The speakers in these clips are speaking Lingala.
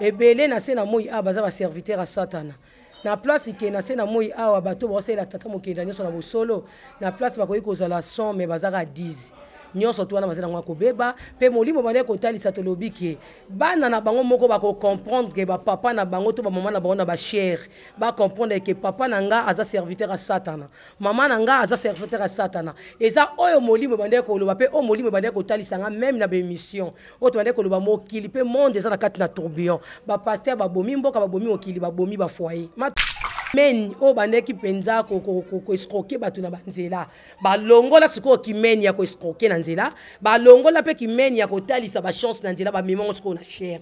ebele na se na moi awa baza baserviteur ya satana na place ke na se na moi awa bato baosalela tata mokenda nyonso na bosolo na place bakoki kozala 100 me bazaka 10 nyonso tu wana bazalanga kobeba mpe molimo bande kotalisa tolobi ke bana na bango moko bakocomprendre ke bapapa na bango to bamama na bango na bashere bacomprendre ke papa na nga aza serviteur ya satana mama na nga aza serviteur ya satana eza oyo molimo bande koloba mpe oyo molimo bande kotalisa nga meme na bémission oyo tobande koloba mokili mpe monde eza na kati na tourbillon bapaster babomi mboka babomi mokili babomi bafoyer kimeni oyo bandeki mpenza koestroke bato na banzela balongola sikoyo kimeni ya koestroke na nzela pe mpe kimeni ya kotalisa bachance na nzela bamemanga ce na a cher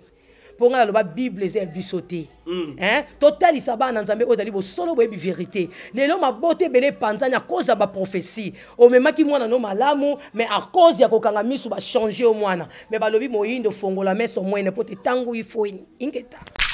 pour la bible eza ya biso te mm. hein? totalisa bana nzambe oyo ezali bosolo boyebi verité lelo mabota ebele prophétie akoza baprofesi omemaki mwana no malamu me akozi ya kokanga miso changer au mwana Mais balobi messe fongola moins, n'importe tango, il faut une ingeta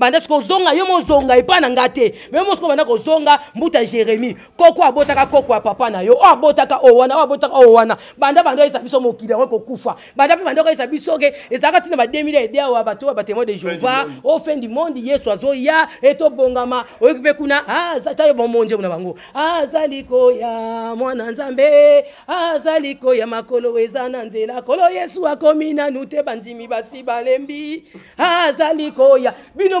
banda soki ozonga yo mozonga epai na nga te me yo mosoki obanda kozonga mbuta jérémi koko abotaka koko ya papa na yo oyo abotaka o wana oyo abotaka o wana banda banda oyesa biso mokili yango ekokufa banda mpe banda oyesa biso ke ezalaka ntina ba 2000 ede awa bato oyo batémoin de jehova o fin du monde yesu azoya etobongama oyoki mpe kuna ata ah, yo bomonzebu na bango ah, azali koya mwana nzambe ah, azali koya makolo eza na nzela kolo yesu akomi nanu te bandimi basi balembi azali koya bino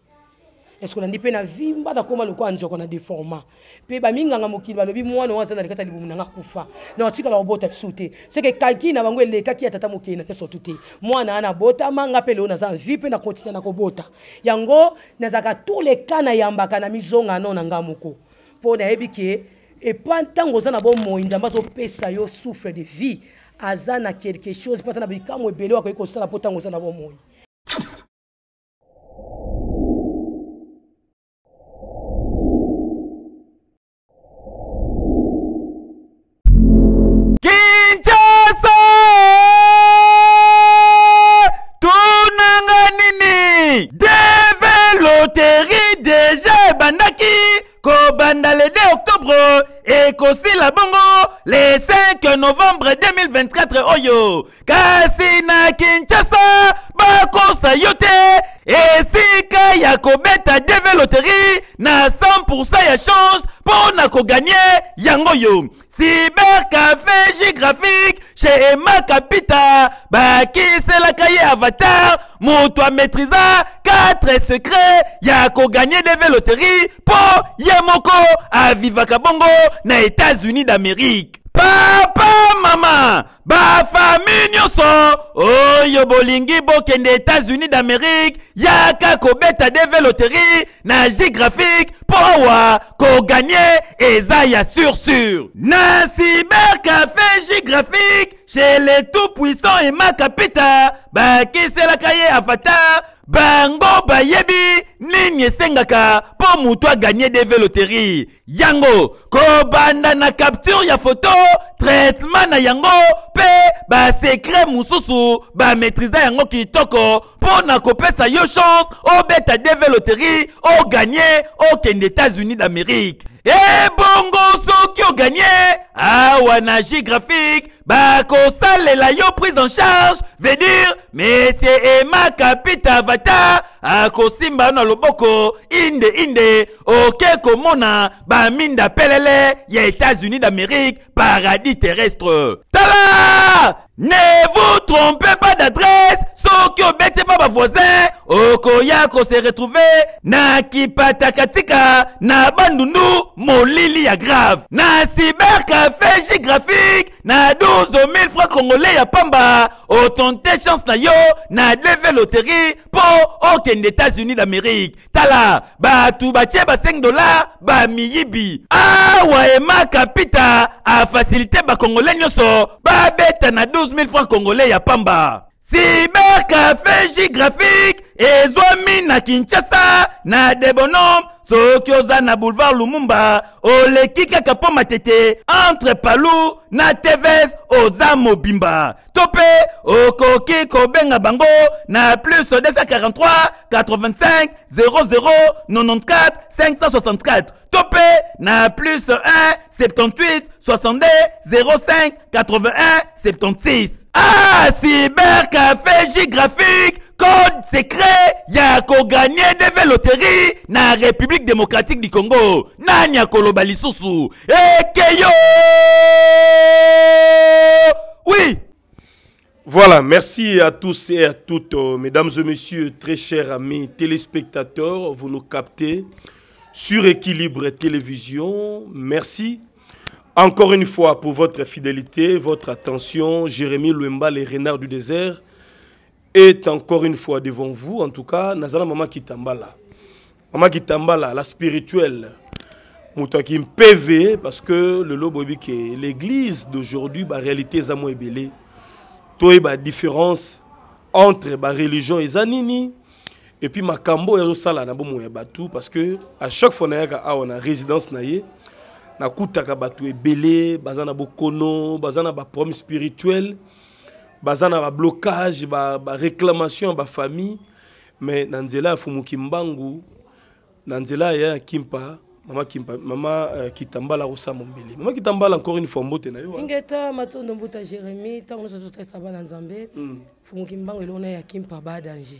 eske olandi mpe na vi mba nakóma lokola nzoko na déforma mpe baminganga mokili balobi mwana oyo aza na lekata libumu nanga kufa na batikala babota kisu te seke kalki na bango elekaki ya tata mokili na te sotu te mwana ana botama nga mpe leo naza vi mpe na kontinue na kobota yango nazalaka tous les cas nayambaka na mizonga no na nga moko mpo nayebi ke epa ntango oza na bomoi nzambe azopesa yo souffre de vie aza na quelque chose mpo aza na bikambo ebele wakoki kosala mpo ntango oza na bomoi la bongo le 5 novembre 2024 oyo kasi kinshasa Bako Sayote. Et esika ya kobeta dv loterie na 100% ya chance pour na koganye yango yo cyber cafe gégraphique chez qui c'est la cahier avatar Montre-toi toi 4 quatre ya koganye dv loterie mpo Yemoko moko avivaka bongo na états-unis d'amérique papa mama y'a nyonso oyo bolingi bokende états unis d'Amérique, yaka kobeta deve loterie na géographique powa ko gagner eza ya sûr. na graphique, géographique chez les tout puissants et puissant ba la la Kaye Afata, bango bayebi nini sengaka pour moto gagner des loterie yango banda na capture ya photo traitement na yango mpe basekre mosusu bamaîtriza yango toko mpo na kopesa yo chance obeta ou loterie oganye des états-unis d'amérique ebongo eh soki oganye awa na graphique bah, la yo prise en charge dire Messieurs et ma kapita à Ako ah, Simba na loboko inde inde Ok, komona baminda pelele ya états-unis d'amérique paradis terrestre tala ne vous trompez pas d'adresse soki obeti voisin, o okoya se retrouve na patakatika, na bandundu molili ya grave na cybercafe géographique na 12000 francs congolais ya pamba otonte chance na yo na leve loterie mpo okende états-unis d'amérique tala bato batie ba 5 dolar bamiyibi awa Waema kapita afasilite bakongolais ba babeta na 12000 francs congolais ya pamba cybercafé géographique ezwami na kinshasa na debonom Sokyoza na boulevard lumumba ole kika matete entre Palou na tvs oza mobimba Tope O okoki Ko bango na plus 243 85 00 94 564 Tope na plus 1 78 62 05 81 76 ah, café géographique, code secret ya de des dans na république démocratique du congo Nanya et ekeyo oui Voilà, merci à tous et à toutes, euh, mesdames et messieurs, très chers amis téléspectateurs, vous nous captez sur Équilibre Télévision. Merci encore une fois, pour votre fidélité, votre attention, Jérémie Louemba, les Renard du désert, est encore une fois devant vous. En tout cas, Nazala Maman Kitambala. Maman Kitambala, la spirituelle. Moutaki PV, parce que le lobo que l'église d'aujourd'hui, la réalité est Il y Toi, la différence entre la religion et Zanini. Et puis, Makambo, il et bah tout parce que à chaque fois, on a une résidence. naïe nakutaka bato ebele baza na bokono baza na baproblème spirituel baza na bablocage baréclamation ya bafamille me na nzela ya fumuki mbangu na nzela ya ya kimpa mama kimpa mama uh, kitambala akosamba mbeli mama kitambala encore une fois mbote na yo ingeta matondo mbuta jérémi ntango nyonso totalisa bana nzambe mm. fumuki mbangu elongo na ya kimpa ba danger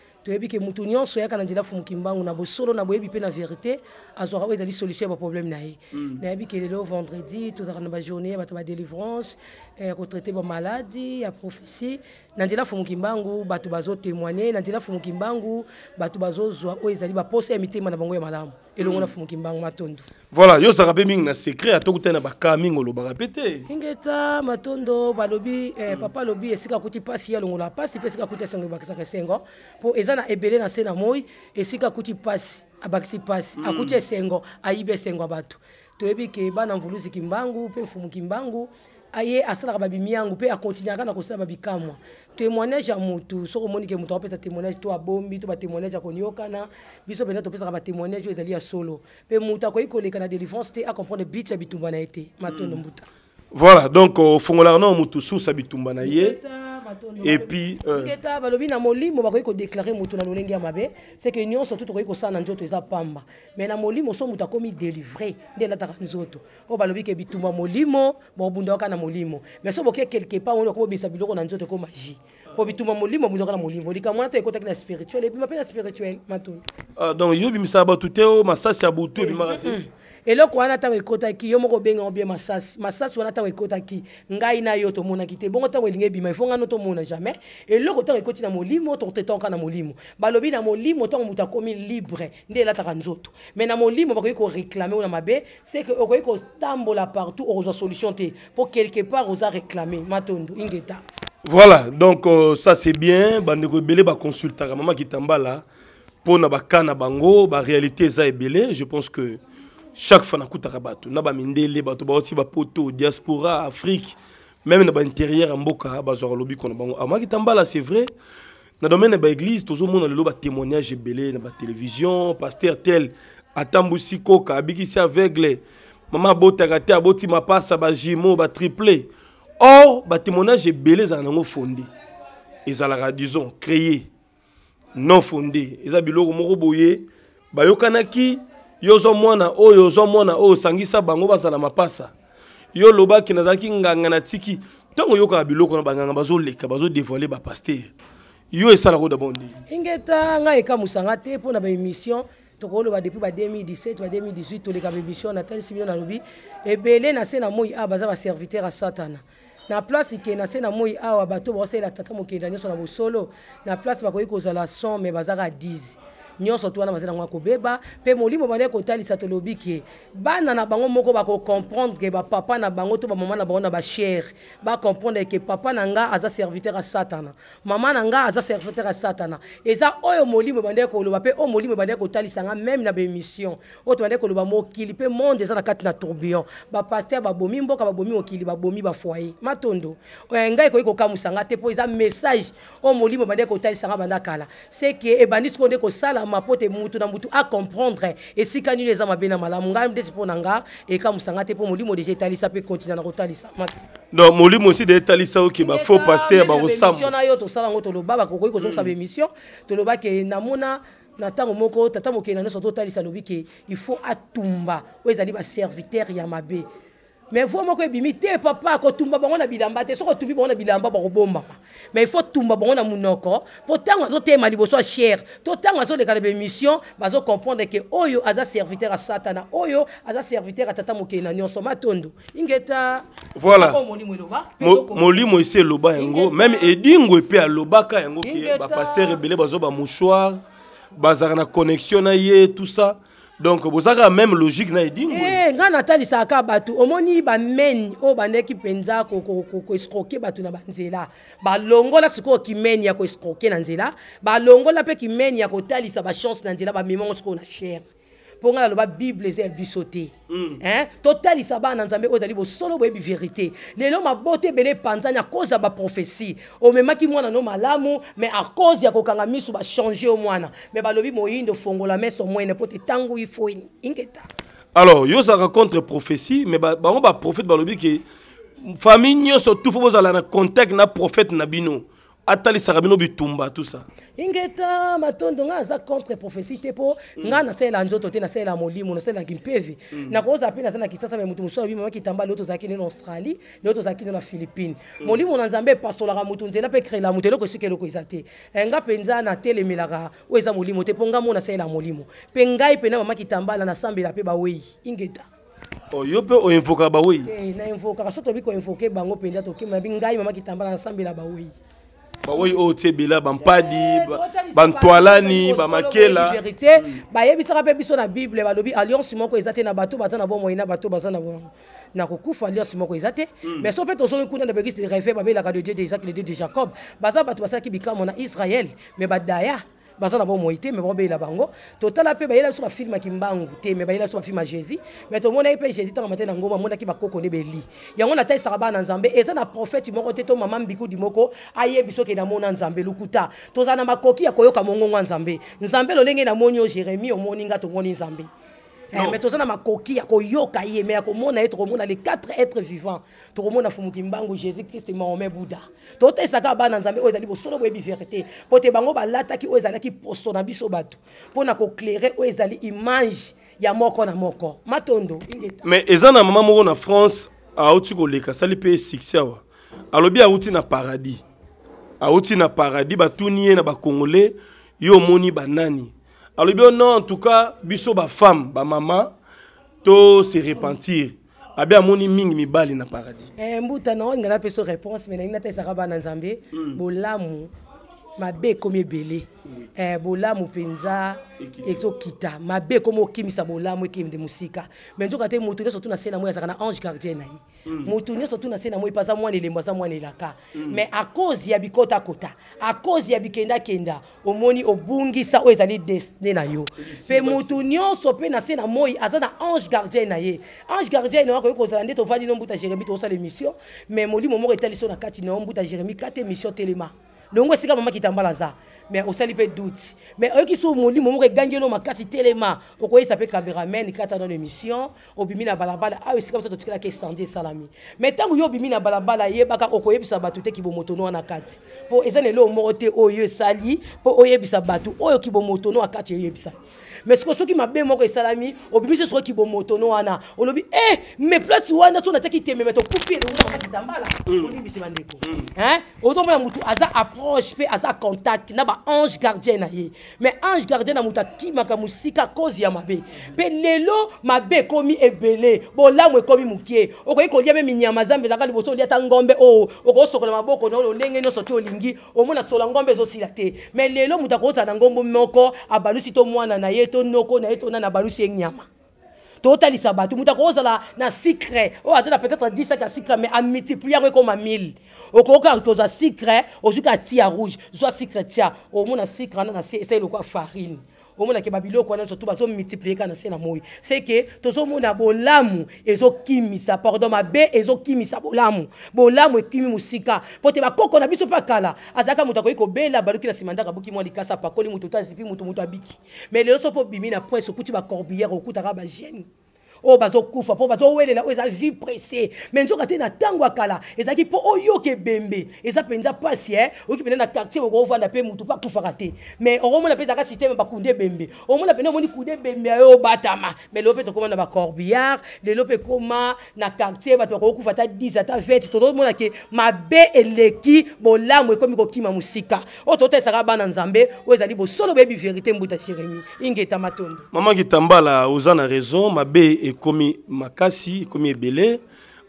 toyebi ke moto nyonso oyaka na nzela fumuki mbangu na bosolo na boyebi mpe na vérité azwaka oyo ezali solution ya baproblème na ye mm. nayebi ke lelo vendredi tozalaka na bajournée eh, ya bato badélivrance ya kotraite bamaladi ya prophétie na nzela fumuki mbangu bato bazotémoigne na nzela fumuki mbangu bato bazozwa oyo ezali baposa ya mitema na bango ya malamu elongo na fumuki mbango matondo voilà yozalaka mpe mingi na secret atokutani na baka mingi olobaka mpe te ingeta matondo balobi eh, papa alobi esika akuti mpasi ye alongola pasi mpe esika akuti esengo ebakisaka esengo mpo eza na ebele na se na moi esika akuti pasi abakisi pasi mm. akuti esengo ayibi esengo ya bato toyebi ke bana mvuluzi kimbangu mpe mfumuki mbangu aye asalaka babimiangu mpe akontinuaka na kosala kamwa témoignage ya mutu soki omoni ke mutu apesa témoignage to abombi to batémoignage ya na biso pesa ba batémoignage oyo ezali ya solo pe mutu ko ikole kana délivrance te acomprendre bit ya bitumba na ete te matondo hmm. mbuta voilà donc euh, ofungolaka mutu sous susa bitumba na ye mm epi euh, eta balobi na molimo bakoki kodeklare motu na lolenge ya mabe seke nyonso tu tokoki kosala na nzoto eza pamba me na molimo so moto akomi delivre nde taka nzoto oyo balobi ke bitumba molimo bobunda kaka na molimo me so boke quelque part oni bakobobimisa biloko na nzoto ekoma ji po bitumba molimo obunda kaka na molimo likambo wana te ekotaki na spirituel ebima mpe na spirituel matoni ah, donc yo obimisaka bato te oyo masasi ya butu mm, ebimaka te mm, mm et eloko wana ntango ekɔtaki yo moko obenga obie masasi masasi wana ntango ekɔtaki ngai na yoto mona tomonaki te bongo ntango elingi ebima ifo ngano mona jamais et eloko ntango ekɔti na molimo tokotetanka na molimo balobi na molimo ntango moto komi libre nde elataka nzoto mais na molimo bakoki koreklame oyo na mabe seke okoki kotambola partout okozwa solution te pour quelque part oza reklame matondo ingeta voilà donc euh, ça c'est bien bandeko ebele baconsultaka mama kitambala mpo na bakana bango baréalité eza ebele je pense que chaque fois nakutaka kabatu na mindele bato bauti bapoto diaspora afrique même na ba intérieur mboka bazwa lobi kono bango amaki ta c'est vrai na domaine ya baeglise tozomona lelo témoignage belé na télévision paster tel atambusi koka abikisi vegle mama abotaka te aboti mapasa ba batriple or témoignage belé za nango fondé ezalaka disons créé non fondé eza biloko moko boye bayokanaki yo ozomona oyo oh, ozomona oyo oh, osangisa bango bazala mapasa yo olobaki nazalaki nganga na tiki ntango oyokaka biloko na banganga bazoleka bazodevoile bapaster yo esalaka dabord nde ingeta ngai ekamusanga te mpo na baémission tokoloba depuis ba 2017 ba 2018 toleka baémission na tali sibino nalobi ebele na se na moi awa baza baserviteur ya satana na place ke na se na moi awa bato baosalela tata mokenda nyonso na bosolo na place bakoki kozala 100 me bazaka 10 nyonso tu wana bazalanga kobeba mpe molimo bande kotalisa tolobi ke bana na bango moko bakocomprendre ke bapapa na bango to bamama na bango na bashere bacomprendre ke papa na nga aza serviteur ya satana mama na nga aza serviteur ya satana eza oyo molimo bande koloba mpe oyo molimo bande kotalisa nga meme na bémission oyo tobande koloba mokili mpe monde eza na kati na tourbillon bapaster babomi mboka babomi mokili babomi bafoyer matondo ngai ekoki kokamwisa nga te mpo eza message oyo molimo bande kotalisa nga banda kala se ke ebandi sikoyo nde kosala ma pote te mutu na mutu acomprendre esika nini eza mabe na malamu mala ndesi mpo na nga musanga te po molimo deja etalisa mpe kontina na kotalisama te donc molimo osi de etalisa oke ba paster mission na yo tosala yango toloba mission kozongisa bémission tolobake namona na tango moko tata mokeli na so totalisa bi ke il faut atumba oyo ezali serviteur ya mabe mais voi moko ebimi te papa tumba bango na bilamba te soki otumbi bango na bilamba bakobombama mais faut tumba bango na monoko azo te azotema liboso ya chere to ntango azoleka na bémission comprendre que oyo oh, aza serviteur à satana oyo oh, aza serviteur à tata moké na nyonso matondo ingeta voilà molimo esi loba yango même edingo mpe alobaka yango ke bapaster ebele bazoba mouchoir bazalaka na connexion na ye tout ça donc bozalaka même logique na edingo eh, ngai natalisaka bato omoni bameni oyo bandeki mpenza koestroke bato na banzela balongola sikoyo kimeni ya koestroke na nzela balongola mpe kimeni ya kotalisa bachance na nzela bamemango sikoyo na chere Pour nga la bible mm. hein. eza ya biso te totalisa bana na nzambe oyo ezali bosolo boyebi verité lelo mabota ebele epanzani à cause prophétie. même baprofesi moi mwana no malamu mais à cause ya kokanga miso bachange au mwana Mais balobi moyindo fongola meso mwene tangu il faut une ingeta alors ça rencontre prophétie mais bango prophète balobi que famille surtout faut vous aller en contact na prophète nabino atalisaka bino bitumba tusa ingeta matondo ngai aza contre prophétie te mpo mm. ngai nasalela nzoto te nasalela molimo nasalelaki mpevi mm. nakozala mpe naza na kisasa me motu mosusu abimamaki etamba leo tozalaki nino na australie leo tozalaki nino na philippine mm. molimo na nzambe epasolaka motu nzela mpe ekrela moto eloko esika eloko eza te eh, nga mpenza natelemelaka oyo eza molimo te mpo ngai mo nasalela molimo mpe ngai mpenza mamaki etambala nasambela mpe bawei ingeta oyo mpe oinvokaka bawei eh, na invokaka so tobi koinvoke bango mpenza tokima ngai mamaki etambala nasambela bawei baoyo oyo tie ebela bampadi bantwalani bamakela bayebisaka mpe biso na bible balobi alliance moko eza te na bato baza na bomoi na bato baza na bongo na kokufa alliance moko eza te mais so mpe tozoki kuna na baeglise de refe babelaka le dieu de isaac le dieu de jacob baza bato basalaki bikambo na israel mais badaya baza na bomoi te me baobelela bango totala mpe bayela biso bafilme ya kimbangu te me bayela biso bafilme ya jésus me tomonaki mpe jésus ntango matei na ngomba amonaki bakoko nde beli yango natalisaka bana na nzambe eza na profete moko te to mama mbikudi moko ayebi soki namona nzambe lukuta tozala na makoki ya koyoka mongongo ya nzambe nzambe lolenge namoni yo jérémi omoni nga tongoni nzambe Eh, mais toza na makoki ya koyoka ye mais ya komona ye tokomona les quatre êtres vivants tokomona fumuki mbangu jésus christ mahome buda totesaka bana nzambe oyo ezali bosolo boyebi vérité mpo te bango balataki oyo ezalaki poso na biso bato mpo na koclere oyo ezali image ya moko na moko matondo mais eza na mama moko na france auti koleka asali mpe succès awa alobi auti na paradis auti na paradis batuni ye na bacongolais yo omoni banani Alors bien non en tout cas biso ba ba femme, maman, bamama se repentir abe amoni mingi mibali na paradis Eh, mbuta na na apeso réponse me nalingi nata ezaka bana nzambe hmm. bolamu mabe ekomi ebele eh, bolamu mpenza ezokita mabe ekomi okimisa bolamu ekende mosika me nzoka te moto nyonso tu na se na moi azalaka na ange gardien na ye hmm. moto nyonso tu na se na moi mpe aza mwana elembo aza mwana elaka me akozi ya bikotakota akozi ya bikendakenda omoni obungisa oyo ezali destine na yo mpe moto nyonso mpe na se na moi aza na ange gardien na ye ange gardien na yo akoki kozala nde tovandi no mbuta jérémi tozosala émission me molimo moko etali so na kati na yo mbuta jérémi kati émission telema longo esika mama en ça, mais osali fait doute mais oyoki Je suis makasi telema okoyesa qui cameraman kata dans l'émission obimi na balabala mais ntango yo obimi na balabala yebaka okoyebisa bato te sali. wana kati mpo eza na eloo moko te oye mais sikoyo soki mabe moko esalami obimisi sikoyo kibomo tono wana olobi e me place wana so natiaki teme me tokufi eleuma kitambala olimbisi bandeko ozomona motu aza approche mpe aza contact na baange gardien na ye mais ange gardien na moto akimaka mosika kozi ya mabe mpe lelo mabe ekomi ebele bolamu ekomi mokie okoki kolia me minyama zambe ezalaka liboso olia ta ngombe oyo oh. okosokola maboko na oyo oh, lolenge nyonso te olingi oh, omona sola ngombe ezosila te mais lelo moto akozala na ngombo moko abalusi to mwana na ye etonoko na ye na na balusi nyama totalisa bato muta akoki ozala na secret oyo aza peut-être 10 sac ya sucre mais amultiplie yango ekoma 1000 okoki kaka tozwa secret ozwi kaka tia rouge zwa secret tia omona sucre secret na se esa eloko ya farine omona ke babiloko wana nyonso tu bazomultiplie kaka na se na moi se ke tozomona bolamu ezokimisa pardon mabe ezokimisa bolamu bolamu ekimi mosika mpo te bakoko na biso mpa kala azalaka moto akoki kobela baluki na nsima ndako abuki mwa likasa apakoli moto to azipi moto moto abiki mais lelo so mpo obimi na point sokuti bacorbillere okutaka bagene oyo oh, bazokufa mpo bazowelela oyo oh, eza vie pressé mais nzoka te na ntango ya kala ezalaki mpo oyoka oh, ebembe eza mpenza mpasi e oyoki na quartier okovanda mpe motu mpo akufaka te mais okomona mpe ezalaka systeme bembe ebembe okomona pene moni kunde bembe yayo obatama mais lelo to koma na bacorbillard lelo mpe na quartier bato kufa ta 10 ata 20 totomona ke mabe eleki bolamu ekomi kokima musika oyo totalisaka bana nzambe oyo ezali solo boyebi vérité mbuta jérémi ingeta matondo maman kitambala oza na raison mabe ekomi makasi ekomi ebele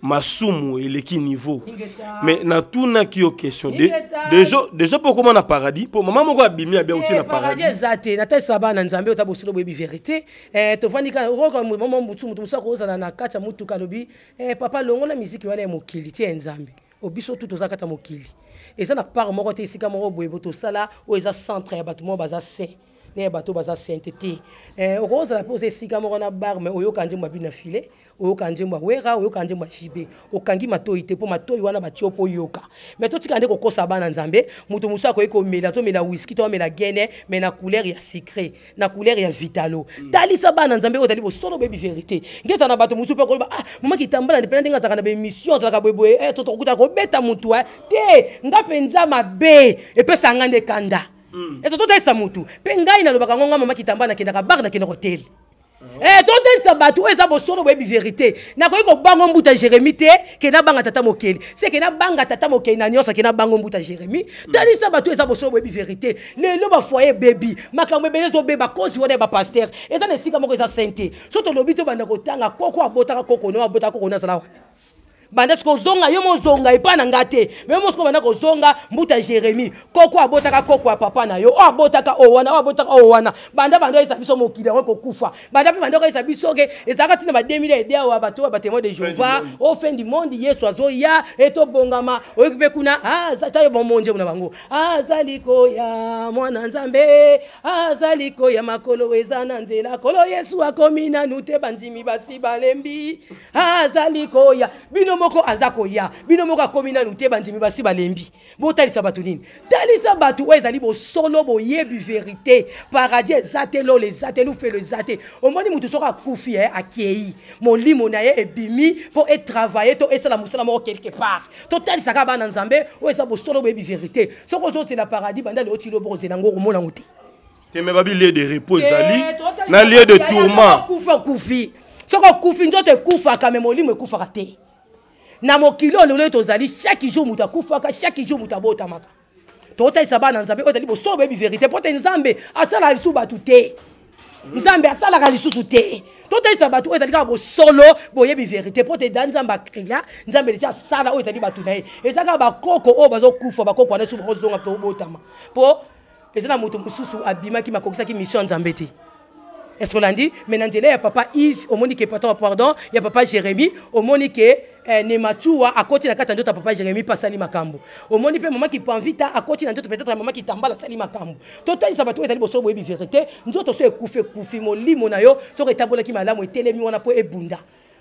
masumu eleki niveau mais natunaki yo question deja mpo okóma na paradis mpo mama moko abimi abia outi na paradis eza te natalisa bana na nzambe oyo ta bosolo boyebi verité eh, tovandi kama mutu motu mosu akozala na kati ya motuka alobi eh, papa longola miziki wana ya mokili ti ya nzambe obiso tu toza kati ya mokili eza na part moko te esika moko boye botosala oyo eza centre ya bato moko baza ne ye bato baza sainte te eh, okozala mpe oza esika moko na bar mai oyoka nzembo ya bino ya file oyoka nzembo ya wera oyoka nzembo ya jibe okangi matoi te mpo matoi wana batio mpo oyoka mai totika nde kokosa bana nzambe moto mosusu akoki komela azomela wiski to amela gene mai na couleur ya secret na couleur ya vitalo mm. talisa bana nzambe oyo ozali bosolo boyebi verité ngeza na bato mosusu mpe koloba ah mama kitambala ndepena ndenge azalaka na bemission azalaka boyeboye eh, tokokutaka kobeta motu eh, te nga mpenza mabe epesanga nde kanda Hmm. eza totalisa motu mpe ngai nalobaka ngo nga mama kitamba nakendaka bar nakendaka hotele eh, totalisa bato oyo eza bosolo boyebi verité nakoki kobanga mbuta jérémi te kende abanga tata mokeli se kende abanga tata mokeli na nyonso akende abanga mbuta jérémi hmm. talisa bato oyo eza bosolo boyebi verité lelo bafoye ebebi makambo ebele ezobeba kosi wana ya bapaster eza na esika moko eza sainte so tolobi to banda kotanga koko abotaka kokono abotaka kokono azala wana banda sikoyo ozonga yo mozonga epai na nga te me yo mosikoyo banda kozonga mbuta jérémi koko abotaka koko ya papa na yo oyo abotaka oyo wana oyo abotaka oyo wana banda banda oyesa biso mokili yango ekokufa banda mpe banda oyesa biso ke ezalaka ntina ba 2000 ede awa bato oyo batémoin de jehova o fin du monde yesu azoya etobongama oyoki mpe kuna ah, tayo bomonje na bango ah, azali koya mwana nzambe ah, azali koya makolo eza na nzela kolo yesu akomi nanu te bandimi basi balembi azali koya bino moko azakoya koya bino moko akomi nanu bandimi basi balembi botalisa bato nini talisa bato oyo ezali bo boyebi vérité. paradis eza te lolo eza te lufelo eza te omoni mutu soka akufi ye eh, akei molimo na ye ebimi mpo etravaille to esala mosala moko quelque part totalisaka bana nzambe solo, bo eza vérité. boyebi verité c'est la paradis banda leoti lobo kozela yango nguti te babi lieu de repos eh, ali na lieu de tourment soki okufi nzoto kufa me molimo Kufa, te na mokili oyo lelo tozali chaque jour moto akufaka chaque jour moto abotamaka tokotalisa bana nzambe oyo ezali bosolo boyebi verité mpo te nzambe asalaka lisusu bato te nzambe asalaka lisusu te totalisa bato oyo ezali kaka bosolo boyebi verité mpo te da nzambe akrila nzambe deja asala oyo ezali bato na ye eza kaka bakoko oyo bazokufa bakoko wana lisusu bakozonga tobotama mpo eza na moto mosusu abimaki makokisaki mission ya nzambe te est-ce que landi mais na nzela ya papa yves omoni ke patan oh, pardon ya papa jérémi omoni ke eh, euh, nematuwa akoti na kati ya ndoto ya papa jérémi mpe asali makambo omoni mpe mama kipanvita akoti na ndoto peut-être ya mama kitambala asali makambo totalisa bato oyo ezali bosolo boyebi verité nzoto so ekufi ekufi molimo na yo soki etambolaki malamu etelemi wana mpo ebunda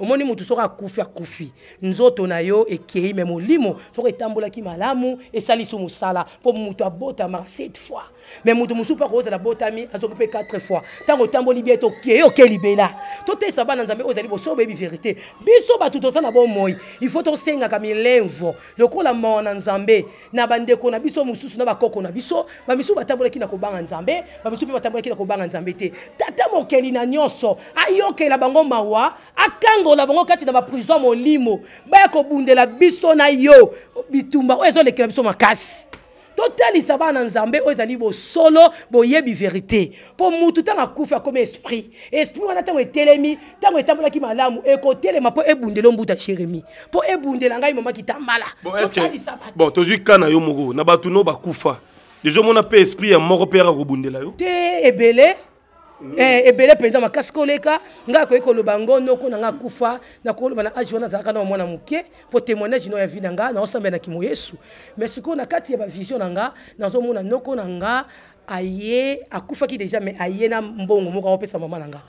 omoni motu soki akufi akufi nzoto na yo ekei me molimo soki etambolaki malamu esalisi mosala mpo motu abotamaka 7 fois me moto mosusu mpo akozala botami azongi mpe 4 fois ntango otamboli bie tokeye okelibela totesa bana nzambe oyo ezali boso obebi verité biso bato toza na bomoi ifo tosengaka milemvo lokola mawa na nzambe na bandeko na biso mosusu na bakoko na biso bamisusu batambolaki na kobanga nzambe bamisusu mpe batambolaki na kobanga nzambe te tata mokeli na nyonso ayokela bango mawa akangola bango kati na baprison molimo baya kobundela biso na yo bitumba oyo ezolekela biso makasi totalisa bana nzambe oyo ezali bosolo boyebi verité mpo mutu ntango akufi comme esprit esprit wana ntango etelemi ntango etambolaki malamu ekotelema mpo ebundela mbuta jérémi mpo ebundela ngai mama kitambala bon est tozwi ka na yo moko na batu no bakufa deja omona mpe esprit ya moko mpe yaka kobundela yo te ebele Eh, ebele mpenza makasi koleka ngai akoki koloba ngo noko na ngai akufa nakoloba na age wana azalaka na mwana moke mpo témoignage no ya vi na ngai naosambela na kimo yesu mais sikoyo na kati ya bavision na ngai nazomona noko na ngai aye akufaki déjà mais aye na mbongo moko aopesa mama na ngai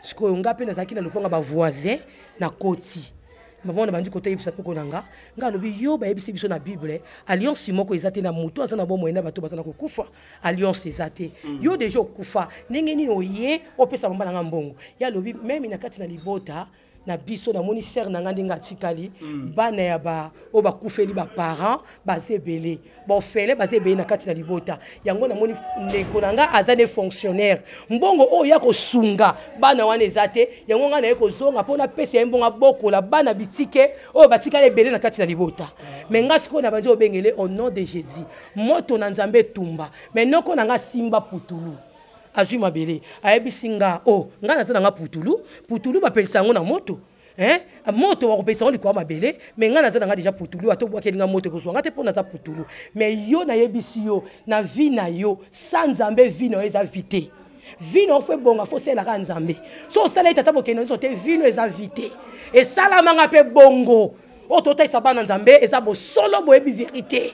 sikoyo ngai mpe nazalaki na lopango ya bavoisin na koti mama wana bandi kotoyebisa koko na nga nga alobi yo bayebisi biso na bible eh. alliance moko eza te na motu aza na bomoi na bato baza na kokufa alliance eza te mm. yo deja okufa ndenge nini oye opesa mama na nga mbongo ye alobi meme na kati na libota na biso namoni ser na ngai ndenge atikali mm. bana ya ba oyo bakufeli baparent baza ebele bafele baza ebele na kati na libota yango namoni ndeko na ngai aza ne fonctionnaire mbongo oyo ya kosunga bana wana eza te yango ngai naye kozonga mpo napesa ye mbongo abokola bana bitike oyo batikali ebele na kati na libota ah. me ngai sikoyo na bandi obengele au nom de jésus moto na nzambe etumba me noko na ngai simba putulu azwi mabele ayebisi nga o oh, ngai naza nanga putulu putulu bapelisa yango na moto moto bakopelisa yango likolo ya mabele me ngai naza nanga deja putulu ate obwakelinga moto ekozwa nga te mpo naza putulu me yo nayebisi yo na vi na yo sa nzambe vi na yo eza vi te vino fo ebonga fo oselaka ya nzambe so osala ete ata bokende nyonso te vino eza vi te esalamanga mpe bongo oyo totalisa bana nzambe eza bosolo boyebi verité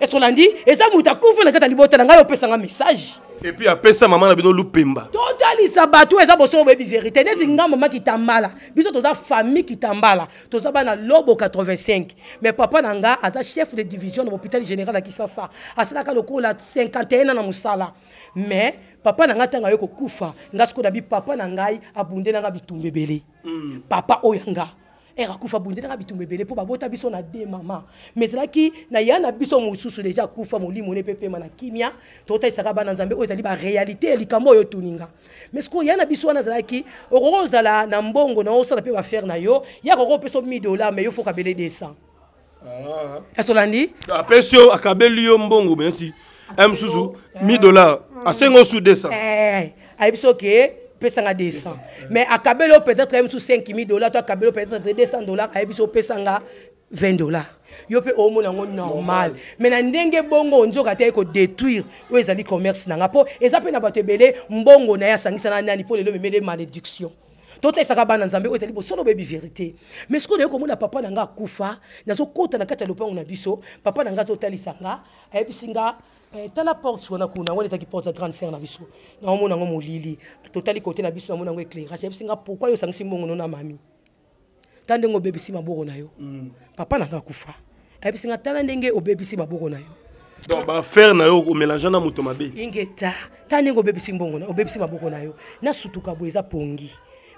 Et son a dit Et ça, mouta koufa na tata libota na ngai opesa un message. Et puis après ça maman na bino lupemba. Totali et ça, boso bebi vérité. Nezi nga maman kitambala. Biso a famille qui kitambala. Toza bana lobo 85. Mais papa n'anga nga aza chef de division de l'hôpital général ya Kisasa. Asalaka un 51 na musala. Mais papa na nga tanga yo kokufa. Nga sikoda bi papa na a abunde na nga bitumbe hmm. Papa oyanga. Eh, akufa bundela ka bitumba ebele mpo babota biso na de mama ma ezalaki na ya na biso mosusu deja akufa molimo ne mpe pema na kimia totalisaka bana nzambe oyo ezali barealité ya likambo oyo otuninga mais sikoyo ya na biso wana azalaki okoki ozala na mbongo na osala mpe bafere na yo ya koki opesa o 1000 dollar mais yo foka bele 200 kasi ah. olandi apesi yo akabeli yo mbongo me neti eh, msusu 1000 dollar hmm. asengi osu 200 eh, ayebi so ke opesanga 200 mais akabeli oyo peut-être ayebi mosusu 5 000 dollars to akabeli oyo peut-être 200 dollars ayebi so opesanga 20 dollars yo mpe omona oh, yango normal me na ndenge bongo nzoka te ekodétruire oyo ezali commerce nanga mpo eza mpe na bato ebele mbongo na ye asangisana nani mpo lelo memele malédiction totalisaka bana nzambe oyo ezali bosono boyebi vérité mais sikoyo naye komona papa na nga akufa nazokɔta na kati ya lopango na biso papa na nga azotalisa nga ayebisi nga Eh, tala porte wana kuna wana ezalaki porte ya grande sere na biso naomona yango molili totali kote na biso namona yango éclairage yebisinga pourkui yo osangisi mbongono na mami ta ndenge obebisi maboko na yo hmm. papa nanga akufa ayebisinga tala ndenge obebisi maboko na yo donc baaffaire na yo omélange na moto mabe inge ta ta ndenge obebisi mbongo na obebisi maboko na yo nasutuka boye eza pongi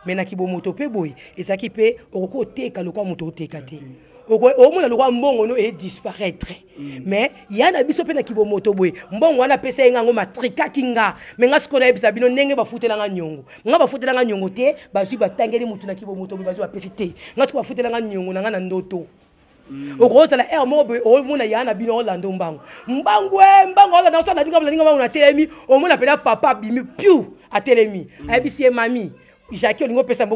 me na kibomoto mpe boye ezalaki mpe okoki oteka lokwa moto oteka te mm -hmm. omona lokwa mbongo no edisparaître mm. mais ya na biso mpe na kibomo to boye mbongo wana apesa ye ngango matrikaki nga me nga sikoyo nayebisa bino ndenge bafutelanga nyongo nga bafutelanga nyongo te bazwi batangeli motu na kibomo to boye bazwi bapesi te nga sikoyo bafutelanga nyongo na nga na ndoto mm. okozala aire moko boye omona ya na bino olanda mbango mbango eh, mbango olanda osala ndinga bolandinga mbango na telemi omona mpena papa abimi piu atelemi mm. ayebisi ye mami jacke olingi opesa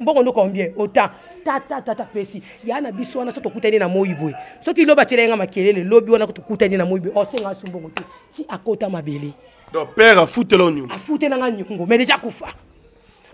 mbongo ndo combien otan tatatata pesi ya na biso wana so tokutani na moi boye soki lobi atiela yanga makelele lobi wana tokutani na moi boye osenga oh, asu mbongo te ti akota mabele donc père afutela o nyongo afutelanga nyongo mai deja akufa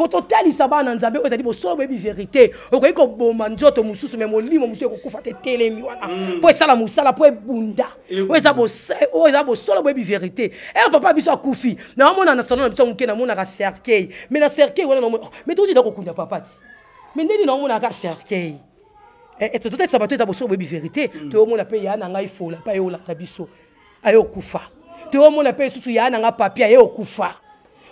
mpo totalisa bana nzambe oyo ezali bosolo boyebi verité okoki koboma nzoto mosusu me molimo mosusu ekokufa te telemi wana mpo mm. esala mosala mpo ebunda oyo oh, eza bosolo boyebi verité ere eh, papa biso akufi naomona na salon na biso moke namonaka cercueil me na cercueil wana me oh, tozi da kokunda papa ti me ndeni naomonaka cercueil eh, eh, totalisa bato eza bosolo boyebi verité mm. toyomona mpe ya na ngai fola mpe aye olanda biso aye okufa toyomona mpe lisusu ya na nga papier aye okufa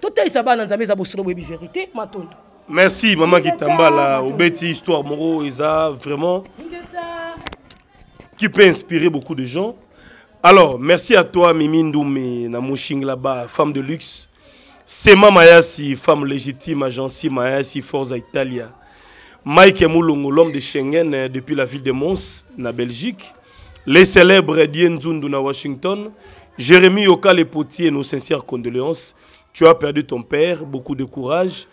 totalisa bana nzambe eza de la vérité Maton. merci la, au beti histoire moko eza vraiment qui peut inspirer beaucoup de gens alors merci à toi mimi Ndoumé, na là-bas femme de luxe sema mayasi femme légitime agency mayasi forza italia mike moulongo l'homme de schengen eh, depuis la ville de mons na belgique les célèbres dien nzundu na washington jérémy yoka potier nos sincères condoléances tu as perdu ton père, beaucoup de courage.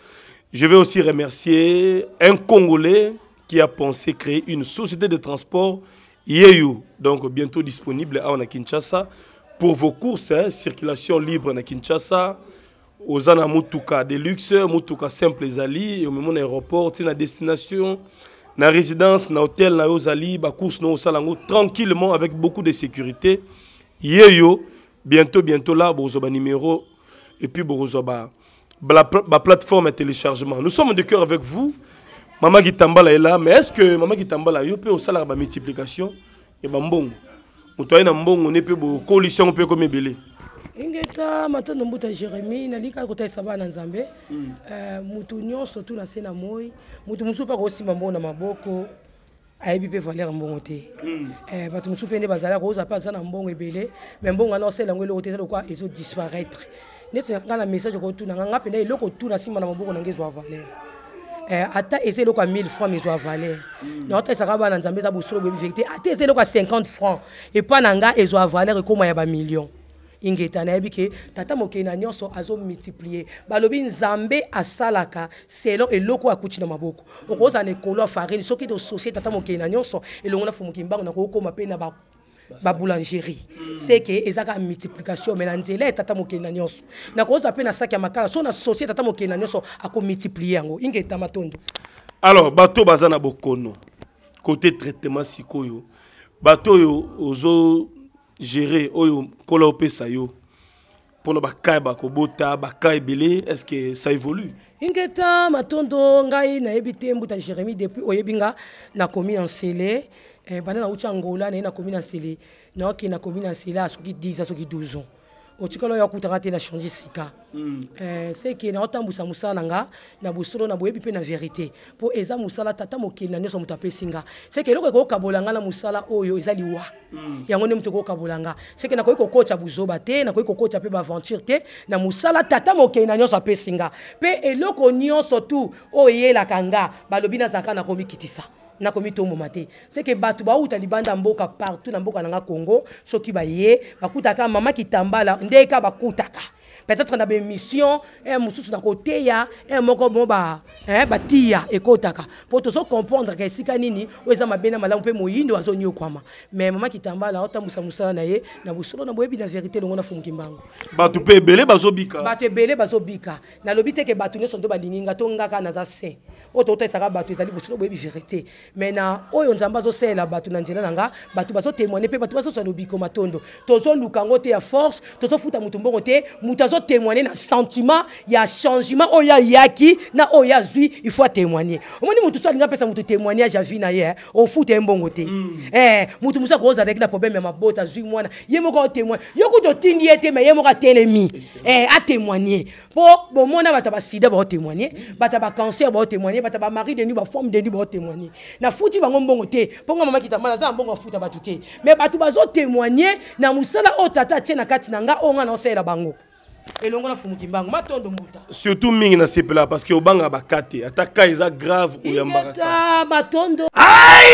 Je vais aussi remercier un Congolais qui a pensé créer une société de transport, Yeyu, donc bientôt disponible à Kinshasa. Pour vos courses, hein, circulation libre à Kinshasa, aux Mutuka de Mutuka simple Zali, au même aéroport, la destination, la résidence, na hôtel, na Ozali, la course, au tranquillement, avec beaucoup de sécurité. Yéyou, bientôt, bientôt là, bon, numéro et puis Borozoba. Bah, la, la bah, plateforme est téléchargement. Nous sommes de cœur avec vous. Maman Gitambala est là, mais est-ce que Maman Gitambala, il peut au salaire de multiplication et eh bambon ben, Moutoye na mbongo ne pe bo coalition pe comme ebele. Ingeta matondo mbuta Jérémy nalika kotaisa bana nzambe. Hmm. Euh mutu nyonso tu na scène na mutu musu pa ko simba na maboko. ayebi mpe valeur mbongo te bato hmm. euh, mosusu mpe nde bazalaka ozwa mpe aza na mbongo ebele mais mbongo wana osala yango eloko te eza lokwa ezodisparaitre nde sengaka ngai na message kotuna nga ngai mpena eloko otuna nsima na maboko nange ezwa valeur eh, ata eza eloko ya 1000 francs mezwa valeur hmm. naotalisaka bana nzambe eza bosolo boyebi vérité ata eza eloko ya 50 francs epa na nga ezwa valeur ekóma ya bamillion ingeta nayebi ke tata mokili na nyonso azomultiplie balobi nzambe asalaka selon eloko akuti na maboko okozala na ekolo ya farine soki tososié tata mokili na nyonso elongo na fumokili mbango nakokokóma mpe na baboulangerie hmm. seke eza kaka multiplication me na nzela ya tata mokenda nyonso nakozwa mpe na saki ya makala so na sosie tata mokenda nyonso akomultiplie yango ingeta matondo alors bato baza na bokono côté traitement sikoyo bato oyo ozogere oyo nkola opesa yo mpona bakai bakobota bakai ebele estce ça évolue ingeta matondo ngai nayebi te mbuta jérémi depuis oyebi nga nakomi na nsele eh, banda nauti angola naye nakomi na sele naoke nakomi na sele asoki 10 asoki 12 ans otikala oyo akutaka te na change sika mm. eh, seke naotambusa mosala na nga na bosolo na boyebi mpe na verité mpo eza mosala tata mokili na nyonso moto apesi nga seke eloko ekokokabola nga na mosala oyo eza liwa mm. yango nde moto ekokokabola nga seke nakoki kokotya buzoba te nakoki kokotya mpe baaventure te na mosala tata mokili na nyonso apesi nga mpe eloko nyonso tu oyo eyelaka nga balobi nazalaka nakomikitisa nakomi tomoma te seke bato bauta libanda mboka partout na mboka na nga congo soki baye bakutaka mama kitambala nde eka bakutaka peut-être na bémission un mosusu na koteya un moko mo ba batiya ekotaka mpo tozo comprendre ka esika nini oyo eza mabe na malamu mpe moyindo azoniokwama mais mama kitambala otambusa mosala na ye na bosolo na boyebi na vérité longo na fumuki mbango bato mpe ebele bazobika bato ebele bazobika nalobi teke bato nyonso nde balingi nga tongaka naza sain oyo totalisaka bato ezali bosolo boyebi vérité mais na oyo nzambe azosalela bato na nzela na nga bato bazotémoigne mpe bato bazozwa lobiko matondo tozoluka yango te ya force tozofuta motu mbongo te moto témoigner na sentiment ya changement oh, a yaki, na oh, a azwi il faut témoigner omoni motu so alingi apesa motu témoignage ya vie na ye hein. ofuta ye mm. eh te motu mosu akokoza avec na problème ya mabota azwi mwana ye moko aotémoigne yo kuta otindi ye te ma ye moko atelemi atémoigne eh, mpo bomona bato basida baotémoigne bato témoigner baotémoigne bato bamari de nu baforme de moi maman qui bango mbongo te un bon naza na va tout bato mais me bato témoigner na mosala oyo oh, tata atie na kati na nga oyo nga naosalela bango elongo na fumuki mbangu matondo mbuta surtout mingi nasepelaka parce ke obangaka bakate ata ka eza grave oyambakata matondo ai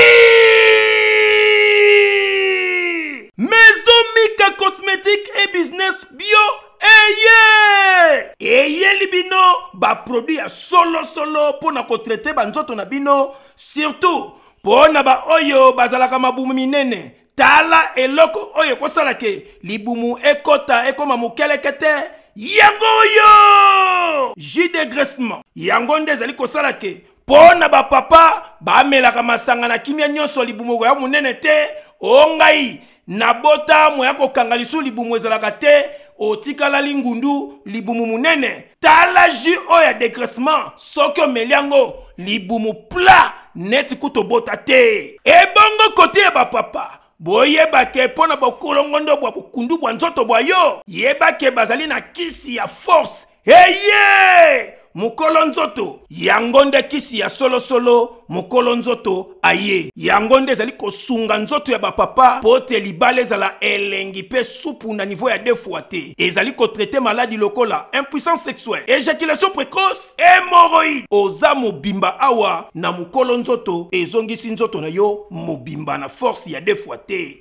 maison mika cosmétique et business bio eye eyeli bino baproduit ya solosolo mpo na kotraite banzoto na bino surtout mpo na baoyo bazalaka mabumu minene tala eloko oyo ekosalake libumu ekota ekóma mokeleke te yango oyo jus de graissement yango nde ezali kosala ke mpo na bapapa bamelaka masanga na kimia nyonso libumoko ya monene te o ngai nabota mo ya kokanga lisu libumu ezalaka te otikalali ngundu libumu monene tala jus oyo ya degraissement soki omeli yango libumu pla neti kutu obota te ebongo kote ya bapapa boye te mpo na bokolongondo bwa bokundu bwa nzoto bwa yo ke bazali na kisi ya force hey, Mukolonzoto, yangonde yango kisi ya solo solo, nzoto aye Yangonde nde ezali sunga nzoto ya ba papa pote libala ezala elengi pe supu na nivo ya defoi te ezali kotraite maladi lokola impuissance sexuelle éjaculation précoce hémoroïde oza bimba awa na mokolo nzoto sinzoto nzoto na yo mobimba na force ya de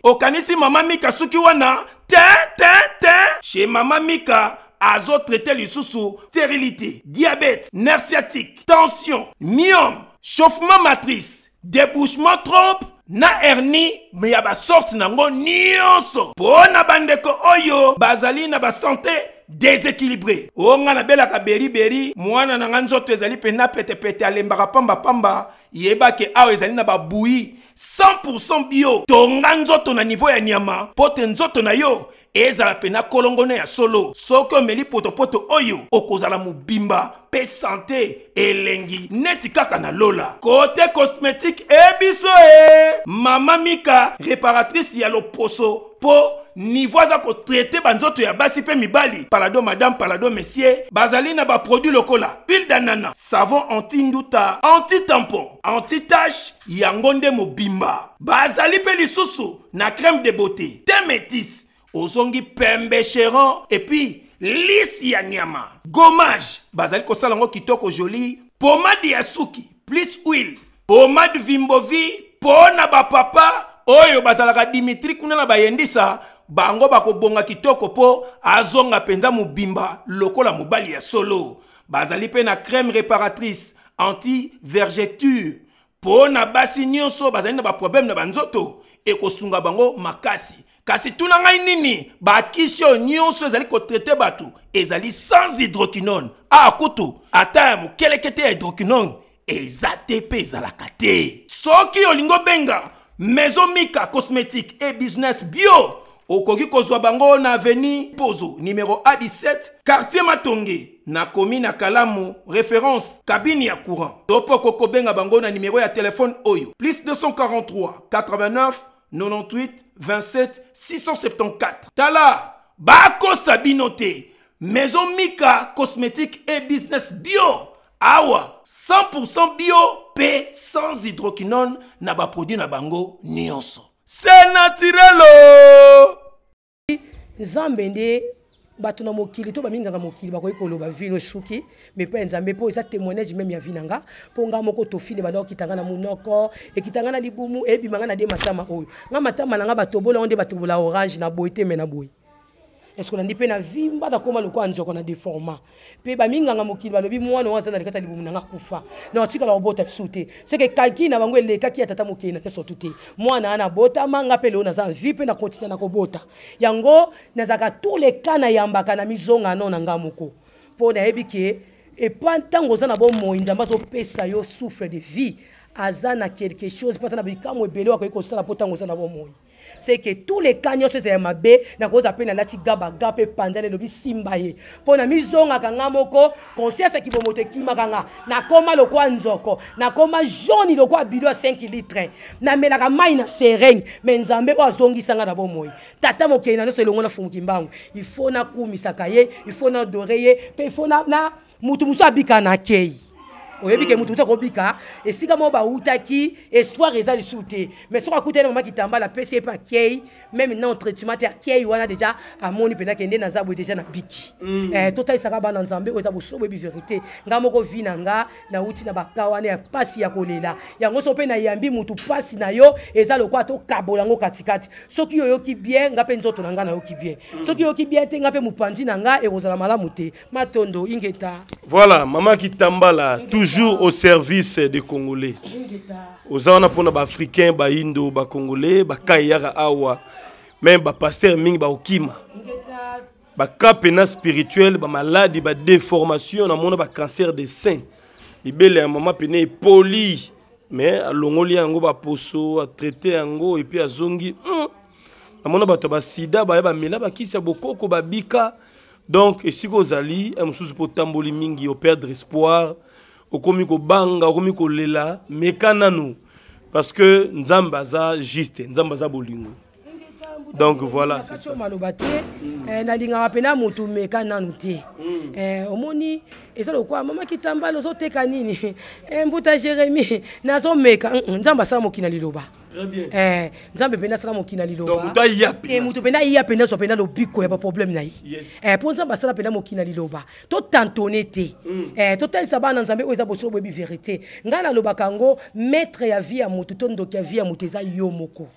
O okanisi mama mika sukiwana, wana te te te chez mama mika sous sous stérilité diabète nerf sciatique tension myome chauffement matrice débouchement trompe na hernie me ya nango nyonso Bon na bandeko oyo bazali na santé déséquilibré o nga nabelaka beriberi mwana na pe nzoto pete mpenza pamba pamba Yeba yebake a ezali na babui 100% bio ton zoto na niveau ya nyama mpo na yo ezala la pena kolongone ya solo Soko meli potopoto oyo okozala mobimba mpe sante elengi neti kaka na lola kote cosmétique ebiso e mama mika réparatrice ya loposo Po nivo aza kotraite banzoto ya basi mi mibali palado madame palado messier bazali na baproduit lokola pile danana savon anti nduta anti tampon anti tache yango nde bimba. bazali mpe lisusu na crème de beauté te ozongi pembe chéron puis lisi ya nyama gommage bazali kosala kitoko joli pomade Yasuki. plus huile pomade vimbovi mpo na papa. oyo bazalaka dimitri kuna na bayendisa bango bakobonga kitoko po, azonga mpenza bimba lokola mobali ya solo bazali na crème réparatrice anti-vergeture mpo na basi bazali na na banzoto ekosunga bango makasi kasi tuna ngai nini bakisi oyo nyonso ezali traiter ils ezali sans hydroquinone a ah, kutu à terme quel te hydroquinone eza te mpe ezalaka te soki olingi maison mika cosmétique et business bio ko kozwa bango na aveni pozo numéro a17 quartier na nakomi na kalamu référence kabini ya courant Topo koko benga bango na numéro ya téléphone oyo plus 243 89 98 27 674 tala bako sabinote, maison mika cosmétique et business bio awa 100% bio p sans hydroquinone na produit na bango nyonso C'est oh! Zambende. bato na mokili to bamingaka mokili bakoki koloba vino esuki me mpe nzambe mpo eza témoignage meme ya vi na nga mpo nga moko tofine banda okitanga na monoko ekitanga na libumu eyebimanga na de matama oyo nga matama na nga batobola ngo nde batobola orange na boye te me na boye eske olandi mpe na vimba nakóma lokola nzoko na déformat mpe baminganga mokili balobi mwana oyo aza na likata libumu nanga kufa na otikala obota kisu te seke kalki na bango elekaki ya tata mokili na tesotu te mwana ana botama nga mpe leo naza vi mpe na kontina na kobota yango nazalaka tous les cas nayambaka na mizongano na nga moko mpo nayebi ke epa ntango oza na bomoi nzambe azopesa yo souffle de vie aza na quelque chose mpo aza na bikambo ebele wakoki kosala mpo ntango oza na bomoi c'est que tous les cas nyonso ezala ya mabe nakoza mpe nalati gabaga mpe panza lelobi simba ye mpo na mizongaka nga moko conscience ya kibomoto ekimaka nga nakóma lokwa nzoko nakóma jaune lokwa bilo ya 5 litre namelaka mai na sereng me nzambe oyo azongisanga na bomoi tata mokeli na nyonso elongo nafumuki mbangu ifo nakumisaka ye ifo nadore ye mpe ifo na, na mutu mosusu abika na kei oyebike ke hmm. mutu uza kobika esika moko bautaki espoir eza lisusu te mais soki akutani mama kitambala apesi ye mpe akei même na entretiment te akei wana deja amoni mpenza kende naza boye deja na biki hmm. eh, totalisaka bana nzambe oyo eza bosolo vérité ngai moko vi na nga nauti na baka wana ya mpasi ya kolela yango so mpe nayambi mutu mpasi na yo eza lokola tokabola katikati soki oyoki bien nga mpe nzoto na ngai nayoki bien hmm. soki oyoki bien te nga mpe mopanzi na ngai ekozala malamu te matondo ingeta voilà mama kitambala toujours toujours au service des congolais oza wana mpona baafricain bayindo bacongolais bakai yaka awa me bapaster mingi baokima baka pena spirituel bamaladi badéformation namona bacancer de sein libele ya mama pene epoli me alongoli yango baposo atraite yango epui azongi mm. namona bato ya basida baya bamela bakisi ya bokoko babika donc esika ozali ya mosusu mpo otamboli mingi operdre espoir okomi kobanga okomi kolela meka nanu parce que nzambe aza juste nzambe aza bolingo donc voilà maloba te eh, nalingaka mpena motu meka nanu te mm. eh, omoni eza lokola mama kitambala ozoteka nini eh, mbuta jérémi nazomeka mm, mm, nzambe asala mokili na liloba Eh, nzambe mpenza asala mokili na liloba te moto mpenza iya mpenza azwa mpenza lobiko ya baproblème na ye mpo eh, nzambe asala mpenza mokili na liloba totantone te hmm. eh, totalisa bana nzambe oyo eza bosolo boyebi vérité ngai nalobaka yango maître ya vie ya motu to ndoki ya vie ya motu eza yo moko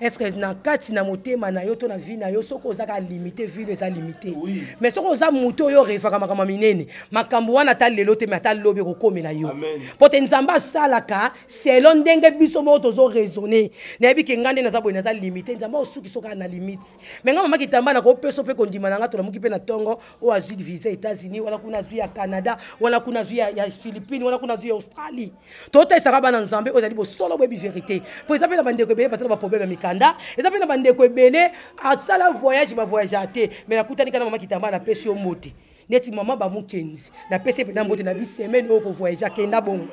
estce na kati na motema na yo to na vie na yo soki ozaka limité les a limité mais soki oza motu oyo orevaka makambo minene makambo wana ata lelo te mais ata lobi ekokomela yo mpo te nzambe asalaka selon ndenge biso moko raison journée nayebi ke nga nde naza boye naza limite nzambe osukiso kaka na limite me nga mama kitamba na kopeso mpe kondima na nga tolamuki mpe na ntongo oyo azwi visa états-unis wana kuna azwi ya canada wana kuna azwi ya philippine wana kuna azwi ya australie totalisaka bana nzambe oyo ezali bosolo boyebi vérité mpo eza mpe na bandeko ebele basala baproblème ya mikanda eza mpe na bandeko ebele asala voyage bavoyage te me nakutanika na mama kitamba napesi yo mote neti mama bamokenzi napesi mpena mbote na bisemaine oyo kovoyage akenda bongo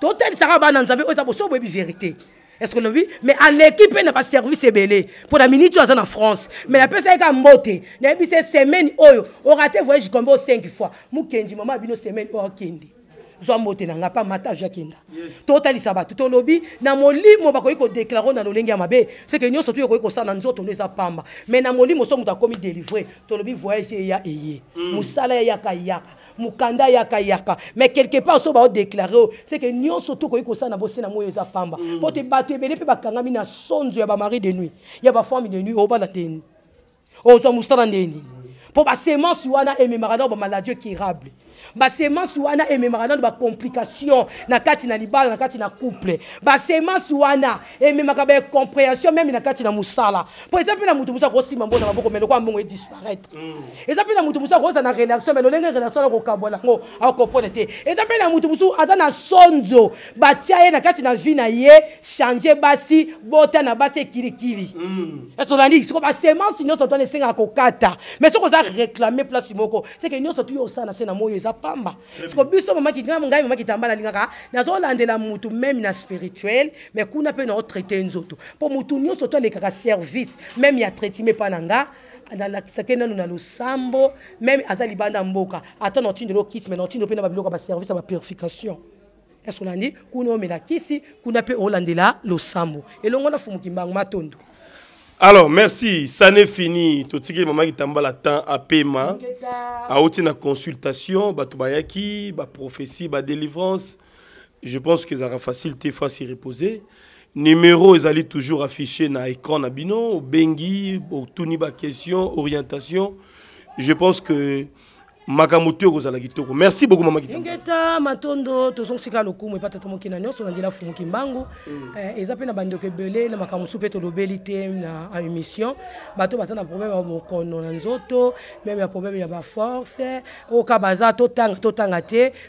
totalisaka bana nzambe oyo eza bosolo boyebi vérité Est-ce qu'on a vu Mais en équipe, n'a pas servi ses belles. Pour la minute, tu es en France. Mais la personne est en N'a pas puis cette semaine, oh, on oh, raté voyage comme au cinq fois. Moukendi, maman, il y a une semaine, oh, Kendi. Zoom beauté, n'a pas matage à Kenda. Total, ça va. Tout au lobby, dans mon livre, on va déclarer dans nos langues à ma bé. C'est que nous sommes tous les ça qui sont en train de se Mais dans mon livre, on a commis délivré. Tout le lobby, voyage, il y a, il y a. il a, il mukanda mais quelque part so va déclarer c'est que nous surtout ko na bosse na moyo za pamba pour te bakanga mina ya ba mari de nuit ya ba femme de nuit musala ndeni wana a na ba basemence wana ememaka nano bacomplikation na kati na libala na kati na couple ma wana ememaka compréhension même na kati na musala pour exemple na moto mosu akosima mbongo na maboko me lokola mbongo Et eza mpe na moto ko za na relation me lolenge relation wana kokabwa nango akocomprendre te eza mpe na moto mosu aza na sonzo batia ye na kati na vie na ye changer basi bota na basi ekilikili mm. ese olandi siko basemence nyonso to wana esengaka kokata mais ko za réclame place moko seke nyonso toyo osala na se na moyo pamba parceque eh biso ngai mama kitamba nalingaka nazolandela mutu meme na spirituel me kuna mpe naotraite nzoto mpo mutu nyonso to alekaka service meme ya traitement epa na nga nalakisaki nanu na losambo même aza libanda mboka ata na otindela okisi me na otindela mpe na babiloko ya baservice ya bapurification ese olandi kuna omela kisi kuna mpe olandela losambo elongo nafumuki mbango matondo alors merci ça n'est fini Tout ce moment qui à temps à à na consultation prophétie, prophétie, baprophétie délivrance, je pense ça facile facilité fois s'y reposer numéro sont toujours afficher na écran na bino les otuni question, orientation je pense que makambo oyo kozalaki toko merci beaucoup mama ngeta matondo tozongisika lokumu epa tata mokina nyonso na nzela fumuki mbangu mm. eh, eza mpe na bandeko ebele na makambo mosusu mpe tolobeli na émission bato baza na probleme ya mokono na nzoto meme ya probleme ya baforce oyoka baza totanga totanga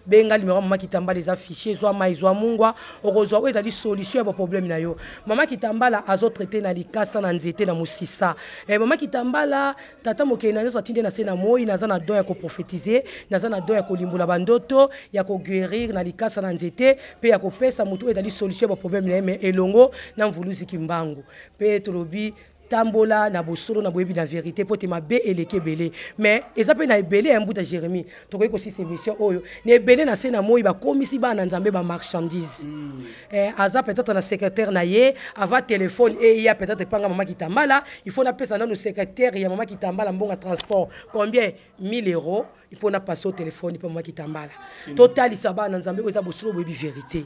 benga limero mama kitambala eza fichier ezwa mai mungwa okozwa oyo ezali solution ya problème na yo mama kitambala azotraite na likasa na nzete na mosisa eh, mama kitambala tata mokili na nyonso atindi na se na moi na don ya koprofite concrétiser naza na don ya kolimbola bandoto ya koguérir na likasa na nzete mpe ya kopesa motu oyo ezali solution ya baproblème na ye me elongo na mvuluzi kimbangu mpe tolobi tambola na bosolo na boyebi na vérité mpo te mabe eleki ebele mais eza mpe na ebele ya mbuta jérémie tokoki kosisa émission oyo na ebele na se na moi bakomisi bana na nzambe bamarchandise mm. eh, aza peut-être na secrétaire na ye ava telefone eya eh, peut-être epanga mama kitambala il faut napesa nanu secrétaire ya mama kitambala mbonga transport combien 1000 euros mpona pase o telefone mpo maki tambala totalisa bana nzambe oyo eza bosolo boyebi verité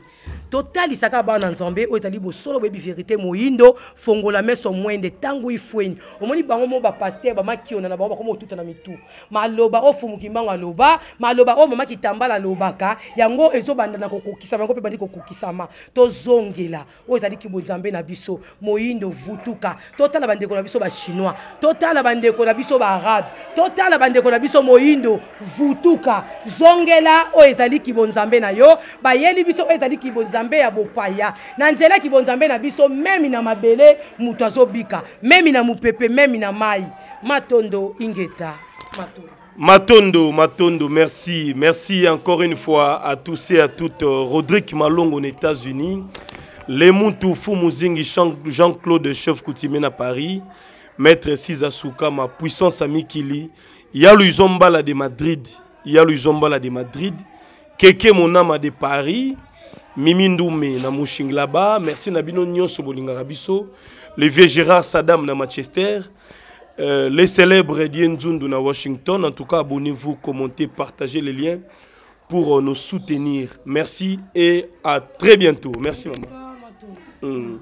totalisaka bana nzambe oyo ezali bosolo boyebi verité moyindo fongola meso mwende ntango ifweni omoni bango mo bapaster bamakiona na bango bakoma kotuta na mitu maloba oyo fumuki mbango aloba maloba oyo mama kitambala alobaka yango ezobanda na kokokisama yango mpe bandi kokokisama tozongela oyo ezali kibonzambe na biso moyindo vutuka totala bandeko na biso bachinois totala bandeko na biso baarabe totala bandeko na biso moyindo vutuka zongela Oezali ezali kibonzambe na yo bayeli biso ezali kibonzambe ya bopaya na nzela kibonzambe na biso memi na mabele moto azobika memi na mupepe memi na mai matondo ingeta matondo Matondo, Matondo, merci. Merci encore une fois à tous et à toutes. Rodrigue Malong aux États-Unis. Moutoufou Muzingi, Jean-Claude Chef Coutimé à Paris. Maître Souka, ma puissance amie Kili. Il y a de Madrid. Il y a de Madrid. Keke Monama de Paris. Mimi Ndoume na bas Merci Nabino Nyonso Bolingarabiso. Le vieux Gérard Saddam na Manchester. Euh, les célèbres Dienzundu na Washington. En tout cas, abonnez-vous, commentez, partagez les liens pour euh, nous soutenir. Merci et à très bientôt. Merci maman.